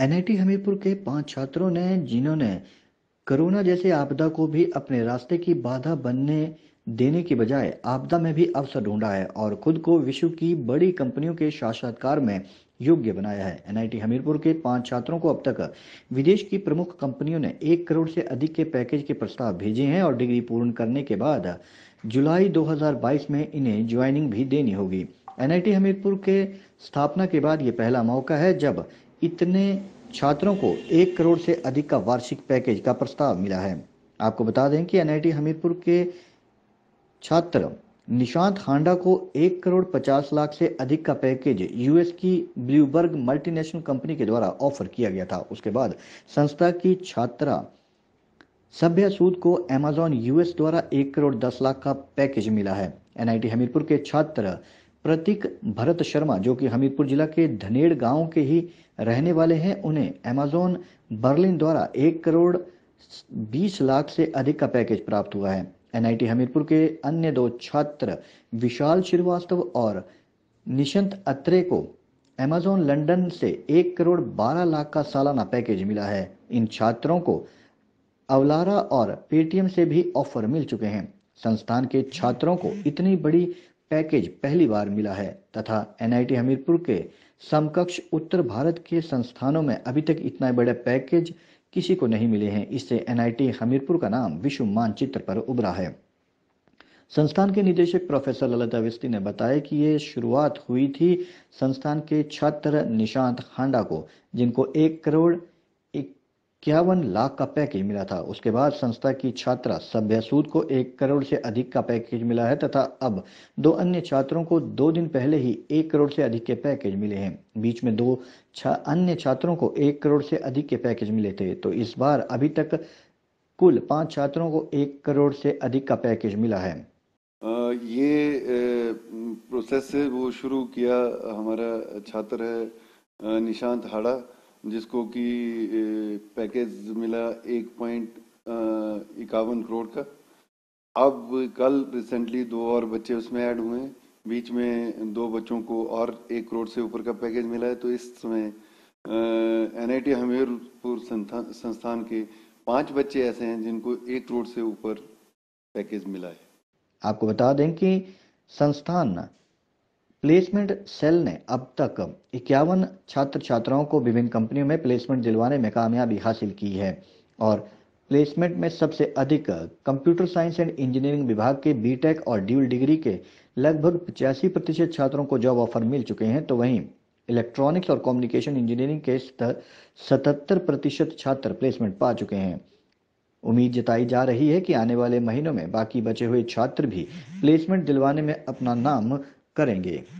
NIT Hamirpur के पांच छात्रों ने जिन्होंने कोरोना जैसे आपदा को भी अपने रास्ते की बाधा बनने देने के बजाय आपदा में भी अवसर ढूंढा है और खुद को विश्व की बड़ी कंपनियों के साक्षात्कार में योग्य बनाया है एनआईटी हमीरपुर के पांच छात्रों को अब तक विदेश की प्रमुख कंपनियों ने एक करोड़ से अधिक के पैकेज के प्रस्ताव भेजे हैं और डिग्री पूर्ण करने के बाद जुलाई 2022 में इन्हें ज्वाइनिंग भी देनी होगी एनआईटी हमीरपुर के स्थापना के बाद ये पहला मौका है जब इतने छात्रों को एक करोड़ से अधिक का वार्षिक पैकेज का प्रस्ताव मिला है आपको बता दें कि एनआईटी हमीरपुर के छात्र निशांत हांडा को एक करोड़ पचास लाख से अधिक का पैकेज यूएस की ब्लूबर्ग मल्टीनेशनल कंपनी के द्वारा ऑफर किया गया था उसके बाद संस्था की छात्रा सभ्य सूद को अमेजॉन यूएस द्वारा एक करोड़ दस लाख का पैकेज मिला है एनआईटी हमीरपुर के छात्र प्रतीक भरत शर्मा जो कि हमीरपुर जिला के धनेड़ गांव के ही रहने वाले हैं उन्हें अमेजोन बर्लिन द्वारा एक करोड़ बीस लाख से अधिक का पैकेज प्राप्त हुआ है एनआईटी हमीरपुर के अन्य दो छात्र विशाल श्रीवास्तव और निशंत अत्रे को अमेजोन लंदन से एक करोड़ बारह लाख का सालाना पैकेज मिला है इन छात्रों को अवलारा और पेटीएम से भी ऑफर मिल चुके हैं संस्थान के छात्रों को इतनी बड़ी पैकेज पहली बार मिला है तथा एनआईटी हमीरपुर के समकक्ष उत्तर भारत के संस्थानों में अभी तक इतना बड़े पैकेज किसी को नहीं मिले हैं इससे एनआईटी हमीरपुर का नाम विश्व मानचित्र पर उभरा है संस्थान के निदेशक प्रोफेसर ललित अवस्थी ने बताया कि ये शुरुआत हुई थी संस्थान के छात्र निशांत हांडा को जिनको एक करोड़ इक्यावन लाख का पैकेज मिला था उसके बाद संस्था की छात्रा सभ्य सूद को एक करोड़ से अधिक का पैकेज मिला है तथा अब दो अन्य छात्रों को दो दिन पहले ही एक करोड़ से अधिक के पैकेज मिले हैं बीच में दो छा, अन्य छात्रों को एक करोड़ से अधिक के पैकेज मिले थे तो इस बार अभी तक कुल पांच छात्रों को एक करोड़ से अधिक का पैकेज मिला है ये प्रोसेस वो शुरू किया हमारा छात्र है निशांत हाड़ा जिसको कि पैकेज मिला एक पॉइंट इक्यावन करोड़ का अब कल रिसेंटली दो और बच्चे उसमें ऐड हुए हैं बीच में दो बच्चों को और एक करोड़ से ऊपर का पैकेज मिला है तो इस समय एन आई टी हमीरपुर संस्थान के पांच बच्चे ऐसे हैं जिनको एक करोड़ से ऊपर पैकेज मिला है आपको बता दें कि संस्थान प्लेसमेंट सेल ने अब तक इक्यावन छात्र छात्राओं को विभिन्न कंपनियों में प्लेसमेंट दिलवाने में कामयाबी हासिल की है और प्लेसमेंट में सबसे अधिक कंप्यूटर साइंस एंड इंजीनियरिंग विभाग के बीटेक और ड्यूल डिग्री के लगभग पचासी प्रतिशत छात्रों को जॉब ऑफर मिल चुके हैं तो वहीं इलेक्ट्रॉनिक्स और कम्युनिकेशन इंजीनियरिंग के सतहत्तर प्रतिशत छात्र प्लेसमेंट पा चुके हैं उम्मीद जताई जा रही है कि आने वाले महीनों में बाकी बचे हुए छात्र भी प्लेसमेंट दिलवाने में अपना नाम करेंगे